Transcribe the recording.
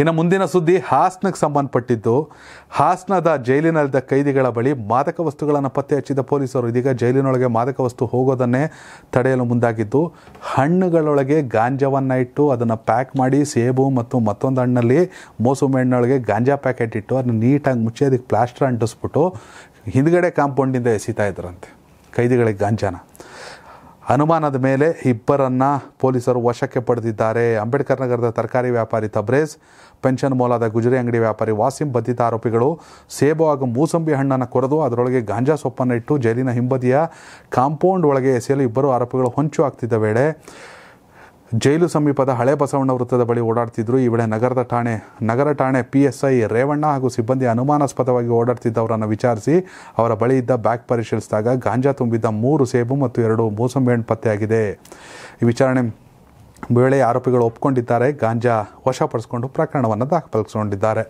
ಇನ್ನು ಮುಂದಿನ ಸುದ್ದಿ ಹಾಸನಕ್ಕೆ ಸಂಬಂಧಪಟ್ಟಿದ್ದು ಹಾಸನದ ಜೈಲಿನಲ್ಲಿದ್ದ ಕೈದಿಗಳ ಬಳಿ ಮಾದಕ ವಸ್ತುಗಳನ್ನು ಪತ್ತೆ ಹಚ್ಚಿದ ಪೊಲೀಸರು ಇದೀಗ ಜೈಲಿನೊಳಗೆ ಮಾದಕ ವಸ್ತು ಹೋಗೋದನ್ನೇ ತಡೆಯಲು ಮುಂದಾಗಿದ್ದು ಹಣ್ಣುಗಳೊಳಗೆ ಗಾಂಜಾವನ್ನು ಇಟ್ಟು ಅದನ್ನು ಪ್ಯಾಕ್ ಮಾಡಿ ಸೇಬು ಮತ್ತು ಮತ್ತೊಂದು ಹಣ್ಣಲ್ಲಿ ಮೋಸುಮೆ ಹಣ್ಣೊಳಗೆ ಗಾಂಜಾ ಪ್ಯಾಕೆಟ್ ಇಟ್ಟು ಅದನ್ನು ನೀಟಾಗಿ ಮುಚ್ಚಿ ಅದಕ್ಕೆ ಪ್ಲಾಸ್ಟರ್ ಅಂಟಿಸ್ಬಿಟ್ಟು ಹಿಂದ್ಗಡೆ ಕಾಂಪೌಂಡಿಂದ ಎಸಿತಾ ಇದ್ರಂತೆ ಕೈದಿಗಳಿಗೆ ಗಾಂಜಾನ ಅನುಮಾನದ ಮೇಲೆ ಇಬ್ಬರನ್ನ ಪೊಲೀಸರು ವಶಕ್ಕೆ ಪಡೆದಿದ್ದಾರೆ ಅಂಬೇಡ್ಕರ್ ನಗರದ ತರಕಾರಿ ವ್ಯಾಪಾರಿ ತಬ್ರೇಜ್ ಪೆನ್ಷನ್ ಮೂಲದ ಗುಜರಿ ಅಂಗಡಿ ವ್ಯಾಪಾರಿ ವಾಸಿಂ ಬಂಧಿತ ಆರೋಪಿಗಳು ಸೇಬು ಹಾಗೂ ಮೂಸಂಬಿ ಹಣ್ಣನ್ನು ಕೊರೆದು ಅದರೊಳಗೆ ಗಾಂಜಾ ಸೊಪ್ಪನ್ನು ಇಟ್ಟು ಜೈಲಿನ ಹಿಂಬದಿಯ ಕಾಂಪೌಂಡ್ ಒಳಗೆ ಎಸೆಯಲು ಇಬ್ಬರು ಆರೋಪಿಗಳು ಹೊಂಚು ಹಾಕ್ತಿದ್ದ ವೇಳೆ ಜೈಲು ಸಮೀಪದ ಹಳೆ ಬಸವಣ್ಣ ವೃತ್ತದ ಬಳಿ ಓಡಾಡ್ತಿದ್ರು ಈ ವೇಳೆ ನಗರದ ಠಾಣೆ ನಗರ ಠಾಣೆ ಪಿ ಎಸ್ ಐ ರೇವಣ್ಣ ಹಾಗೂ ಸಿಬ್ಬಂದಿ ಅನುಮಾನಾಸ್ಪದವಾಗಿ ಓಡಾಡ್ತಿದ್ದವರನ್ನು ವಿಚಾರಿಸಿ ಅವರ ಬಳಿ ಇದ್ದ ಬ್ಯಾಗ್ ಪರಿಶೀಲಿಸಿದಾಗ ಗಾಂಜಾ ತುಂಬಿದ್ದ ಮೂರು ಸೇಬು ಮತ್ತು ಎರಡು ಮೂಸಂಬಿ ಹಣ್ಣು ಪತ್ತೆಯಾಗಿದೆ ಈ ವಿಚಾರಣೆ ವೇಳೆ ಆರೋಪಿಗಳು ಒಪ್ಪಿಕೊಂಡಿದ್ದಾರೆ ಗಾಂಜಾ ವಶಪಡಿಸಿಕೊಂಡು ಪ್ರಕರಣವನ್ನು ದಾಖಲಿಸಿಕೊಂಡಿದ್ದಾರೆ